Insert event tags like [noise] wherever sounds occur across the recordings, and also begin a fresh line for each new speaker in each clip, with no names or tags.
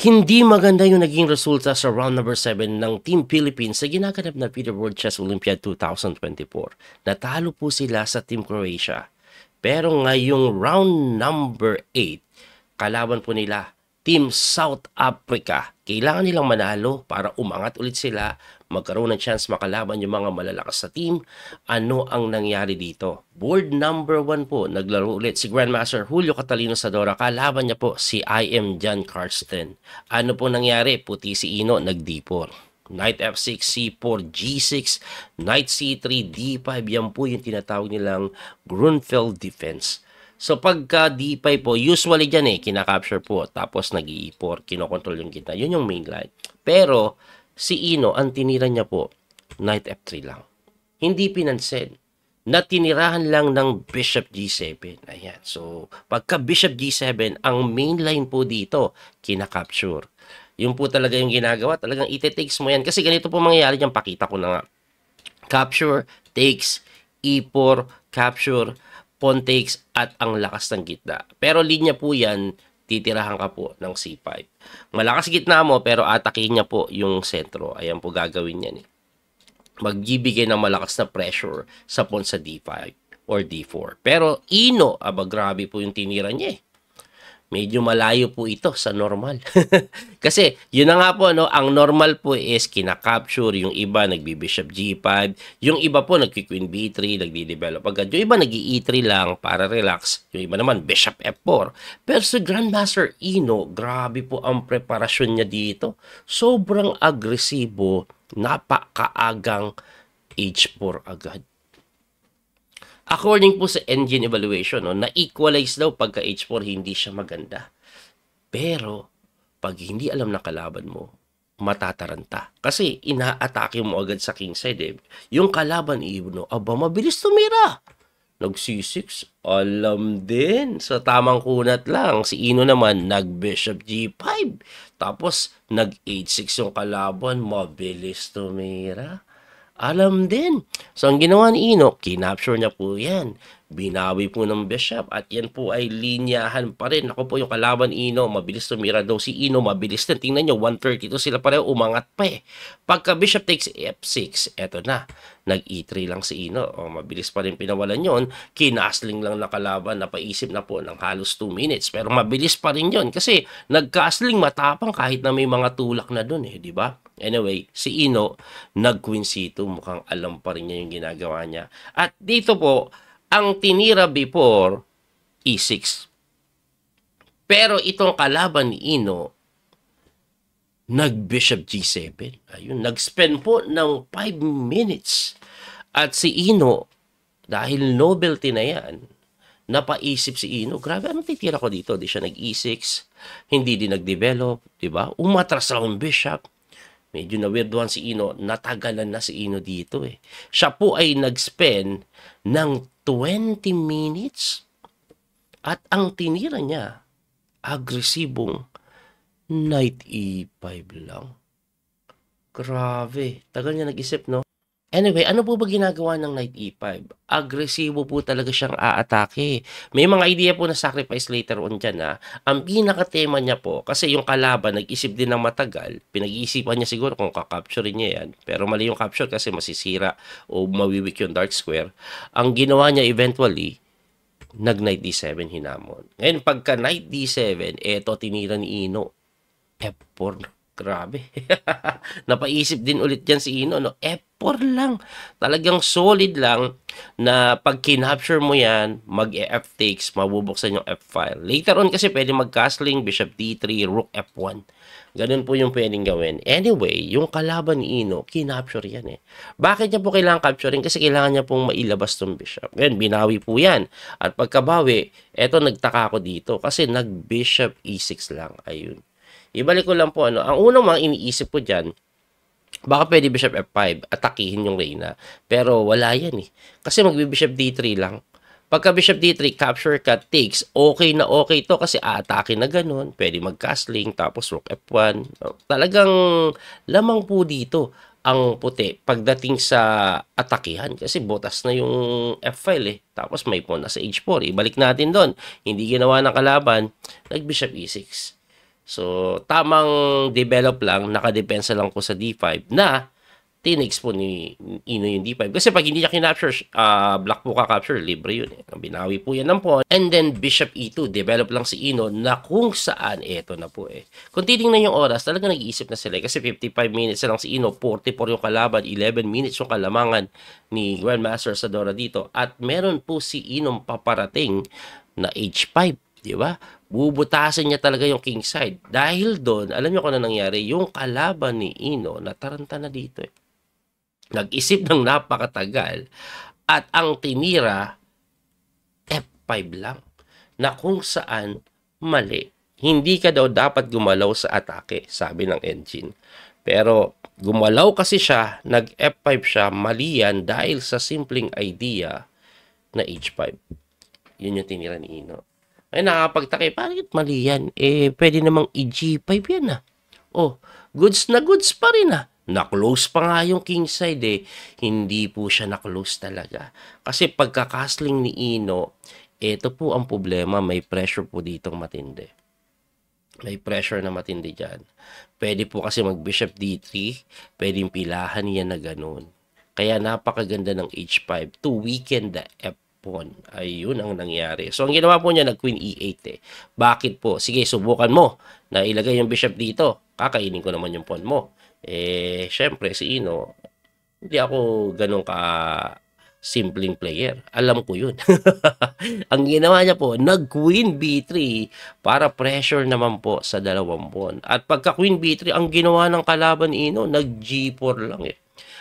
Hindi maganda yung naging resulta sa round number 7 ng Team Philippines sa ginaganap na Peter World Chess Olympiad 2024. Natalo po sila sa Team Croatia. Pero ngayong round number 8, kalaban po nila Team South Africa. Kailangan nilang manalo para umangat ulit sila, magkaroon ng chance makalaban yung mga malalakas sa team. Ano ang nangyari dito? Board number 1 po, naglaro ulit si Grandmaster Julio Catalino Sadora. Kalaban niya po si I.M. am John Carsten. Ano po nangyari? Puti si Ino, nag-D4. Knight F6, C4, G6, Knight C3, D5. Yan po yung tinatawag nilang Grunfeld Defense. So pagka DeFi po, usually dyan eh, kinakapture po. Tapos nag iipor kinokontrol yung kita. Yun yung main line. Pero si Ino, ang tinira niya po, Knight F3 lang. Hindi pinansin. Natinirahan lang ng Bishop G7. Ayan. So pagka Bishop G7, ang main line po dito, kinakapture. Yun po talaga yung ginagawa. Talagang ite-takes mo yan. Kasi ganito po mangyayari dyan. Pakita ko na nga. Capture, takes, e4, capture, Pontakes at ang lakas ng gitna. Pero linya po yan, titirahan ka po ng C5. Malakas gitna mo pero atakihin niya po yung sentro. Ayan po gagawin niya ni. Eh. Magbibigay ng malakas na pressure sa pawn sa D5 or D4. Pero Ino, aba grabe po yung tinira niya eh medyo malayo po ito sa normal. [laughs] Kasi yun na nga po ano, ang normal po is kinakapture yung iba nagbi-bishop G5, yung iba po nagki-queen B3, nagdi-develop agad. Yung iba nag-E3 lang para relax, yung iba naman bishop F4. Pero si Grandmaster Ino, grabe po ang preparasyon niya dito. Sobrang agresibo, napakaagang H4 agad. According po sa engine evaluation, no, na-equalize daw pagka H4 hindi siya maganda. Pero, pag hindi alam ng kalaban mo, matataranta. Kasi inaatake mo agad sa kingside. Eh. Yung kalaban, Ibno, eh, aba, mabilis tumira. Nag-C6, alam din. Sa tamang kunat lang, si Ino naman, nag-Bishop G5. Tapos, nag-H6 yung kalaban, mabilis tumira alam din. So, ang ginawa ni Enoch, kinapture niya po yan. Binawi po ng bishop at yan po ay linyahan pa rin. Ako po yung kalaban Ino, mabilis tumira daw si Ino, mabilis din. Tingnan nyo, 132 sila pareho, umangat pa eh. Pagka bishop takes f6, eto na. Nag e3 lang si Ino. O, mabilis pa rin pinawalan yon Kinasling lang na kalaban, napaisip na po ng halos 2 minutes. Pero mabilis pa rin yon kasi nagkasling matapang kahit na may mga tulak na dun eh, di ba? Anyway, si Ino, nag-Quincito, mukhang alam pa rin niya yung ginagawa niya. At dito po, ang tinira before, E6. Pero itong kalaban ni Ino, nag-bishop G7. Ayun, nag-spend po ng 5 minutes. At si Ino, dahil novelty na yan, napaisip si Ino, grabe, anong titira ko dito? Di siya nag-E6, hindi din nag-develop, di ba? Umatras lang ang bishop medyo na one si Ino, natagalan na si Ino dito eh. Siya po ay nag-spend ng 20 minutes at ang tinira niya, agresibong knight e5 lang. Grabe, tagal niya nag-isip no? Anyway, ano po ba ginagawa ng knight e5? Agresibo po talaga siyang aatake. May mga idea po na sacrifice later on dyan ha. Ang pinaka-tema niya po, kasi yung kalaban nag-isip din ng matagal, pinag-iisipan niya siguro kung kakapturein niya yan. Pero mali yung capture kasi masisira o mawiwik yung dark square. Ang ginawa niya eventually, nag knight d7 hinamon. Ngayon pagka knight d7, eto tinira ni Ino. F4 Grabe. [laughs] Napaisip din ulit yan si Ino, no? F4 lang. Talagang solid lang na pag kinapture mo yan, mag-F takes, mabubuksan yung F file. Later on kasi pwede mag-castling, bishop D3, rook F1. Ganun po yung pwedeng gawin. Anyway, yung kalaban ni Ino, kinapture yan eh. Bakit niya po kailangan capturing? Kasi kailangan niya pong mailabas tong bishop. Ngayon, binawi po yan. At pagkabawi, eto nagtaka ako dito kasi nag-bishop E6 lang. Ayun. Ibalik ko lang po ano, ang unang mga iniisip ko diyan, baka pwede bishop f5, atakihin yung reyna. Pero wala yan eh. Kasi magbi-bishop d3 lang. Pagka bishop d3, capture ka, takes, okay na okay to kasi aatake na ganun. Pwede mag-castling, tapos rook f1. Talagang lamang po dito ang puti pagdating sa atakihan kasi botas na yung f-file eh. Tapos may pawn na sa h4. Ibalik eh. natin doon. Hindi ginawa ng kalaban, nag-bishop e6. So, tamang develop lang, nakadepensa lang ko sa D5 na tinix po ni Ino yung D5. Kasi pag hindi niya kinapture, uh, black po ka-capture, libre yun. Eh. Binawi po yan ng pawn. And then, bishop E2, develop lang si Ino na kung saan, eto na po eh. Kung titingnan yung oras, talaga nag-iisip na sila. Eh. Kasi 55 minutes lang si Ino, 44 yung kalaban, 11 minutes yung kalamangan ni Grandmaster Sadora dito. At meron po si Ino paparating na H5, di ba? bubutasin niya talaga yung kingside. Dahil doon, alam niyo kung ano nangyari, yung kalaban ni Ino, nataranta na dito eh. Nag-isip ng napakatagal at ang tinira F5 lang na kung saan mali. Hindi ka daw dapat gumalaw sa atake, sabi ng engine. Pero gumalaw kasi siya, nag F5 siya, mali yan dahil sa simpleng idea na H5. Yun yung tinira ni Ino. Ay, nakapagtaka, bakit mali yan? Eh, pwede namang i-G5 yan ah. Oh, goods na goods pa rin ah. Na-close pa nga yung kingside eh. Hindi po siya na-close talaga. Kasi pagkakasling ni Ino, ito po ang problema. May pressure po ditong matindi. May pressure na matindi dyan. Pwede po kasi mag-bishop d3. Pwedeng pilahan niya na ganun. Kaya napakaganda ng h5 to weaken the f pawn. Ayun ang nangyari. So, ang ginawa po niya, nag-queen e8 eh. Bakit po? Sige, subukan mo na ilagay yung bishop dito. Kakainin ko naman yung pawn mo. Eh, syempre, si Ino, hindi ako ganun ka simpleng player. Alam ko yun. [laughs] ang ginawa niya po, nag-queen b3 para pressure naman po sa dalawang pawn. At pagka queen b3, ang ginawa ng kalaban Ino, nag-g4 lang eh.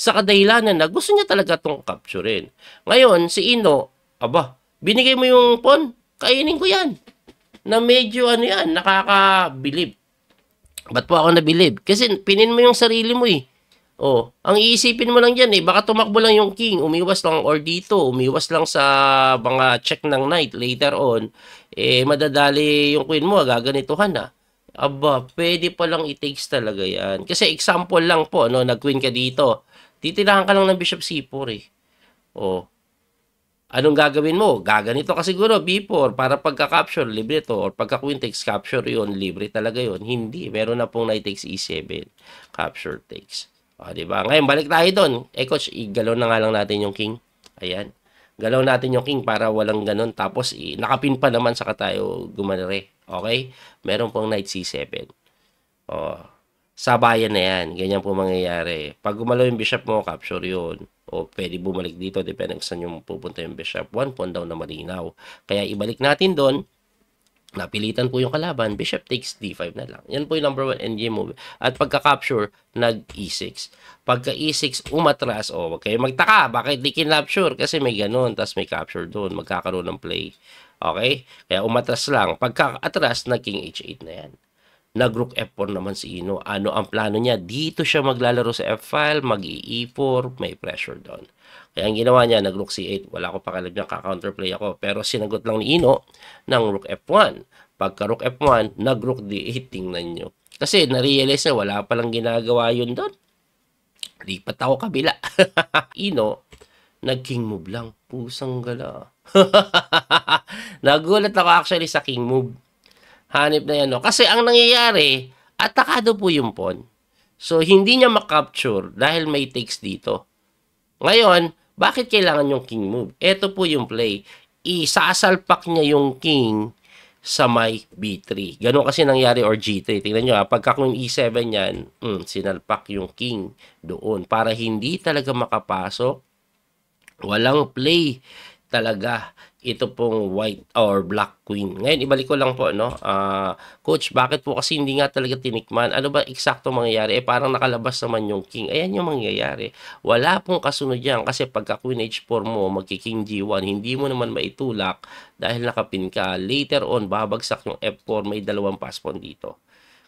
Sa kadahilanan na gusto niya talaga itong capturein. Ngayon, si Ino, Aba, binigay mo yung phone, kainin ko yan. Na medyo ano yan, nakakabilib. Ba't po ako nabilib? Kasi pinin mo yung sarili mo eh. Oh, ang iisipin mo lang yan eh, baka tumakbo lang yung king, umiwas lang or dito, umiwas lang sa mga check ng night later on, eh madadali yung queen mo, gaganituhan na. Ah. Aba, pwede pa lang i-takes talaga yan. Kasi example lang po, no, nag-queen ka dito, titirahan ka lang ng bishop c4 eh. Oh, Anong gagawin mo? Gaganito ka siguro, B4, para pagka-capture, libre to. Or pagka-quintex, capture yon libre talaga yon Hindi, meron na pong knight takes E7, capture takes. O, diba? Ngayon, balik tayo doon. Eh, coach, igalaw na nga lang natin yung king. Ayan. Galaw natin yung king para walang ganun. Tapos, nakapin pa naman sa tayo gumanere. Okay? Meron pong knight C7. O, sabayan na yan. Ganyan po mangyayari. Pag gumalaw yung bishop mo, capture yon o pwede bumalik dito depende sa yung pupunta yung bishop 1 pawn down na malinaw kaya ibalik natin doon napilitan po yung kalaban bishop takes d5 na lang yan po yung number 1 endgame move at pagka capture nag e6 pagka e6 umatras o oh, okay magtaka bakit di kinapture kasi may ganun tas may capture doon magkakaroon ng play okay kaya umatras lang pagka atras na king h8 na yan na Rook F4 naman si Ino. Ano ang plano niya? Dito siya maglalaro sa F-file, mag E4, may pressure doon. Kaya ang ginawa niya, nag Rook C8. Wala ko pakalab niya, ka counterplay ako. Pero sinagot lang ni Ino ng Rook F1. Pagka Rook F1, nag Rook D8, tingnan nyo. Kasi narealize niya, wala palang ginagawa yun doon. Lipat ako kabila. [laughs] Ino, nag-king move lang. Pusang gala. [laughs] Nagulat ako actually sa king move hanip na yan. No? Kasi ang nangyayari, atakado po yung pawn. So, hindi niya makapture dahil may takes dito. Ngayon, bakit kailangan yung king move? Ito po yung play. Isasalpak niya yung king sa may B3. Ganun kasi nangyari or G3. Tingnan nyo ha, ah, pagka kung E7 yan, mm, sinalpak yung king doon para hindi talaga makapasok. Walang play talaga ito pong white or black queen. Ngayon, ibalik ko lang po, no? Uh, coach, bakit po kasi hindi nga talaga tinikman? Ano ba eksakto mangyayari? Eh, parang nakalabas naman yung king. Ayan yung mangyayari. Wala pong kasunod yan kasi pagka queen h4 mo, magki g1, hindi mo naman maitulak dahil nakapin ka. Later on, babagsak yung f4, may dalawang paspon dito.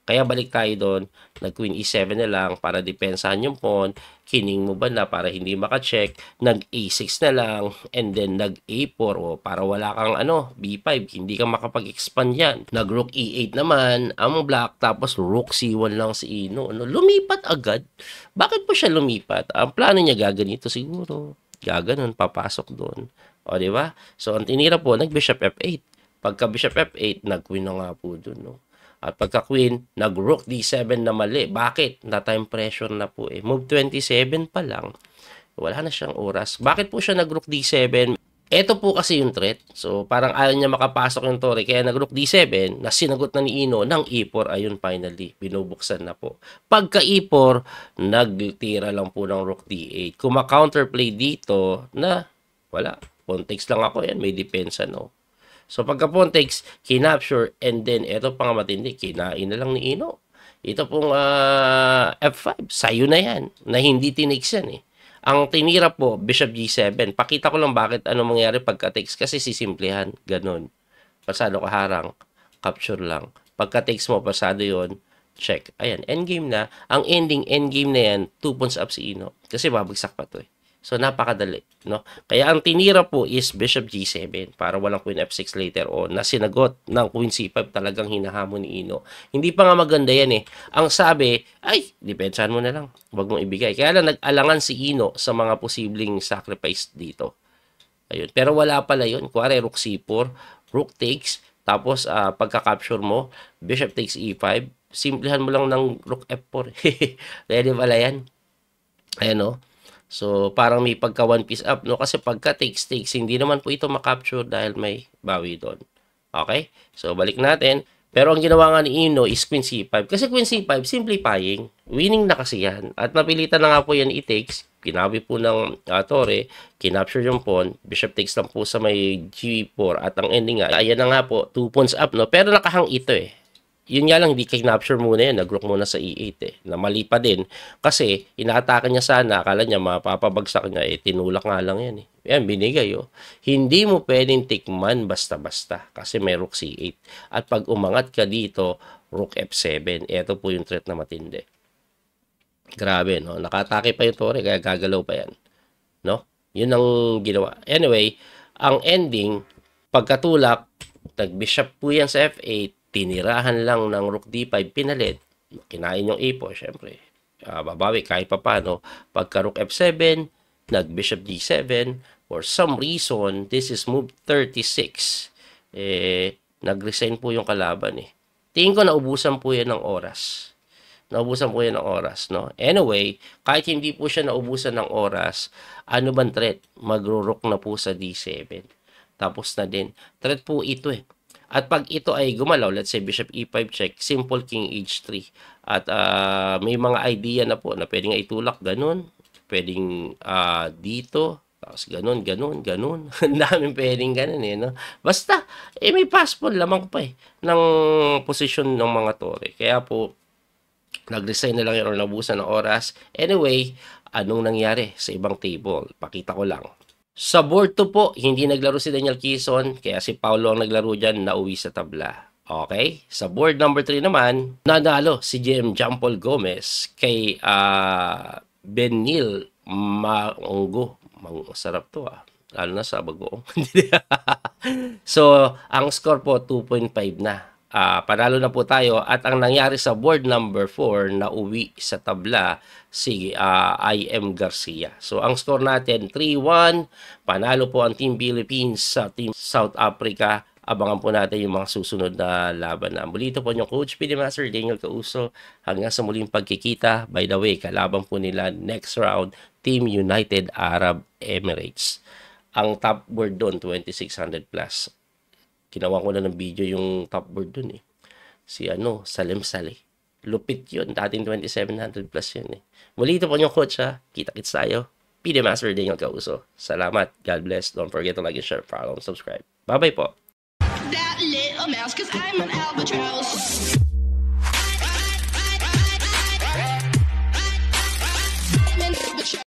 Kaya balik tayo doon, nag queen e7 na lang para depensahan yung pawn, kining mo ba na para hindi maka check nag a6 na lang, and then nag a4 o para wala kang ano, b5, hindi ka makapag-expand yan. Nag rook e8 naman, ang black, tapos rook c1 lang si Ino. Ano, lumipat agad. Bakit po siya lumipat? Ang plano niya gaganito siguro. Gaganon, papasok doon. O, di ba? So, ang tinira po, nag-bishop f8. Pagka bishop f8, nag-queen na nga po doon, no? At pagka queen, nag-rook d7 na mali. Bakit? Na time pressure na po eh. Move 27 pa lang. Wala na siyang oras. Bakit po siya nag-rook d7? Ito po kasi yung threat. So parang ayaw niya makapasok yung tore. Kaya nag-rook d7 na sinagot na ni Ino ng e4. Ayun finally, binubuksan na po. Pagka e4, nagtira lang po ng rook d8. Kung ma-counterplay dito na wala. Context lang ako yan. May depensa no So pagka Pontex, kinapture and then ito pa nga matindi, kinain na lang ni Ino. Ito pong uh, ah, F5, sayo na yan, na hindi tinix yan eh. Ang tinira po, Bishop G7. Pakita ko lang bakit ano mangyari pagka-takes kasi sisimplihan, ganun. Pasado ka harang, capture lang. Pagka-takes mo, pasado yon check. Ayan, endgame na. Ang ending, endgame na yan, 2 points up si Ino. Kasi babagsak pa to eh. So, napakadali. No? Kaya ang tinira po is Bishop G7 para walang Queen F6 later on na sinagot ng Queen C5 talagang hinahamon ni Ino. Hindi pa nga maganda yan eh. Ang sabi, ay, depensahan mo na lang. Huwag mong ibigay. Kaya lang nag-alangan si Ino sa mga posibleng sacrifice dito. Ayun. Pero wala pala yun. Kuwari, Rook C4, Rook takes, tapos uh, pagka-capture mo, Bishop takes E5, simplihan mo lang ng Rook F4. Ready [laughs] pala yan. Ayan o. Oh. No? So, parang may pagka one piece up, no? Kasi pagka takes takes, hindi naman po ito makapture dahil may bawi doon. Okay? So, balik natin. Pero ang ginawa nga ni Ino is queen c5. Kasi queen c5, simplifying. Winning na kasi yan. At napilitan na nga po yan i-takes. Kinabi po ng uh, tore, kinapture yung pawn, bishop takes lang po sa may g4 at ang ending nga, ayan na nga po, 2 pawns up, no? Pero nakahang ito eh. Yun nga lang, hindi kinapture muna yan. Nag-rook muna sa E8 eh. Na mali pa din. Kasi, inaatake niya sana. Akala niya, mapapabagsak niya. Eh, tinulak nga lang yan eh. Yan, binigay oh. Hindi mo pwedeng tikman basta-basta. Kasi may rook C8. At pag umangat ka dito, rook F7. Ito po yung threat na matindi. Grabe, no? Nakatake pa yung tore, kaya gagalaw pa yan. No? Yun ang ginawa. Anyway, ang ending, pagkatulak, nag-bishop po yan sa F8, tinirahan lang ng rook d5, pinalit, kinain yung e4, syempre. Uh, babawi kahit papano. Pagka rook f7, nag bishop d7, for some reason, this is move 36. Eh, nag-resign po yung kalaban eh. Tingin ko naubusan po yan ng oras. Naubusan po yan ng oras, no? Anyway, kahit hindi po siya naubusan ng oras, ano bang threat? Magro-rook na po sa d7. Tapos na din. Threat po ito eh. At pag ito ay gumalaw, let's say bishop e5 check, simple king h3. At uh, may mga idea na po na pwedeng itulak ganun, pwedeng uh, dito, tapos ganun, ganun, ganun. [laughs] Ang daming pwedeng ganun eh, no? Basta, eh, may possible lamang pa eh ng position ng mga tore. Kaya po, nag-resign na lang yun or nabusan ng oras. Anyway, anong nangyari sa ibang table? Pakita ko lang. Sa board po, hindi naglaro si Daniel Kison, kaya si Paolo ang naglaro dyan, nauwi sa tabla. Okay? Sa board number 3 naman, nanalo si GM Jampol Gomez kay uh, Benil Maungo. Masarap to ah. Lalo na sa bagoong. [laughs] so, ang score po, 2.5 na uh, panalo na po tayo at ang nangyari sa board number 4 na uwi sa tabla si uh, ah, IM Garcia. So ang score natin 3-1, panalo po ang Team Philippines sa Team South Africa. Abangan po natin yung mga susunod na laban na. Muli ito po yung coach, PD Master Daniel Causo. Hanggang sa muling pagkikita. By the way, kalaban po nila next round, Team United Arab Emirates. Ang top board doon, 2,600 plus. Ginawa ko na ng video yung top board dun eh. Si ano, Salim Saleh. Lupit yun. Dating 2,700 plus yun eh. Muli ito po yung coach ha. Kita-kits tayo. PD Master Daniel Causo. Salamat. God bless. Don't forget to like and share, follow, and subscribe. Bye-bye po. That little mouse, cause I'm an albatross.